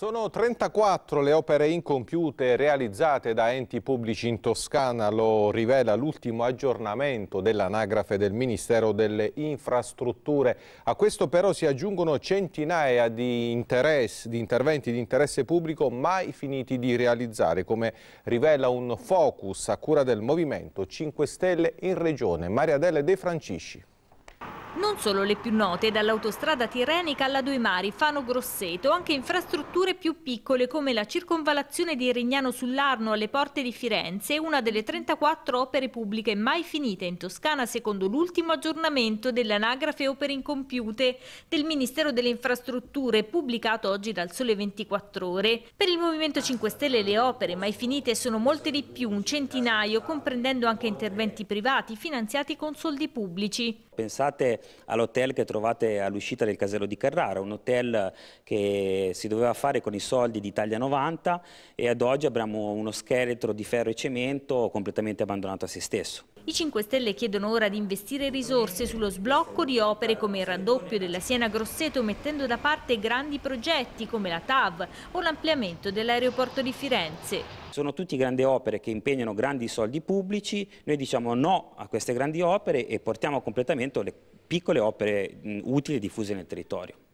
Sono 34 le opere incompiute realizzate da enti pubblici in Toscana, lo rivela l'ultimo aggiornamento dell'anagrafe del Ministero delle Infrastrutture. A questo però si aggiungono centinaia di, di interventi di interesse pubblico mai finiti di realizzare, come rivela un focus a cura del Movimento 5 Stelle in Regione. Maria Adele De Francisci. Non solo le più note, dall'autostrada Tirrenica alla Due Mari, Fano Grosseto, anche infrastrutture più piccole come la circonvalazione di Regnano sull'Arno alle porte di Firenze, una delle 34 opere pubbliche mai finite in Toscana secondo l'ultimo aggiornamento dell'anagrafe opere incompiute del Ministero delle Infrastrutture pubblicato oggi dal Sole 24 Ore. Per il Movimento 5 Stelle le opere mai finite sono molte di più, un centinaio, comprendendo anche interventi privati finanziati con soldi pubblici. Pensate all'hotel che trovate all'uscita del casello di Carrara, un hotel che si doveva fare con i soldi di Italia 90 e ad oggi abbiamo uno scheletro di ferro e cemento completamente abbandonato a se stesso. I 5 Stelle chiedono ora di investire risorse sullo sblocco di opere come il raddoppio della Siena Grosseto mettendo da parte grandi progetti come la TAV o l'ampliamento dell'aeroporto di Firenze. Sono tutte grandi opere che impegnano grandi soldi pubblici, noi diciamo no a queste grandi opere e portiamo a completamento le piccole opere mh, utili diffuse nel territorio.